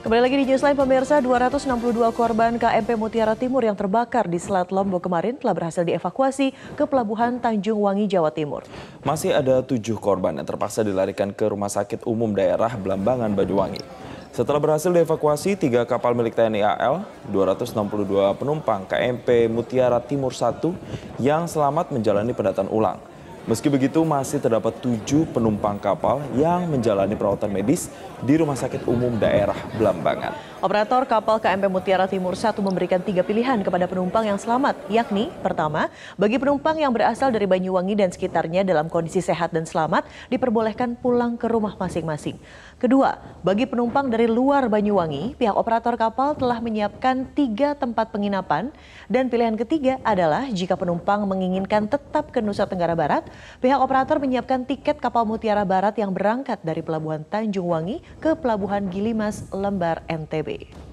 Kembali lagi di Newsline pemirsa, 262 korban KMP Mutiara Timur yang terbakar di Selat Lombok kemarin telah berhasil dievakuasi ke pelabuhan Tanjung Wangi, Jawa Timur. Masih ada tujuh korban yang terpaksa dilarikan ke Rumah Sakit Umum Daerah Belambangan, Banyuwangi. Setelah berhasil dievakuasi, tiga kapal milik TNI AL, 262 penumpang KMP Mutiara Timur 1 yang selamat menjalani pendataan ulang. Meski begitu, masih terdapat tujuh penumpang kapal yang menjalani perawatan medis di Rumah Sakit Umum Daerah Belambangan. Operator kapal KMP Mutiara Timur 1 memberikan tiga pilihan kepada penumpang yang selamat, yakni pertama, bagi penumpang yang berasal dari Banyuwangi dan sekitarnya dalam kondisi sehat dan selamat, diperbolehkan pulang ke rumah masing-masing. Kedua, bagi penumpang dari luar Banyuwangi, pihak operator kapal telah menyiapkan tiga tempat penginapan. Dan pilihan ketiga adalah jika penumpang menginginkan tetap ke Nusa Tenggara Barat, pihak operator menyiapkan tiket kapal Mutiara Barat yang berangkat dari Pelabuhan Tanjung Wangi ke Pelabuhan Gilimas, Lembar, NTB.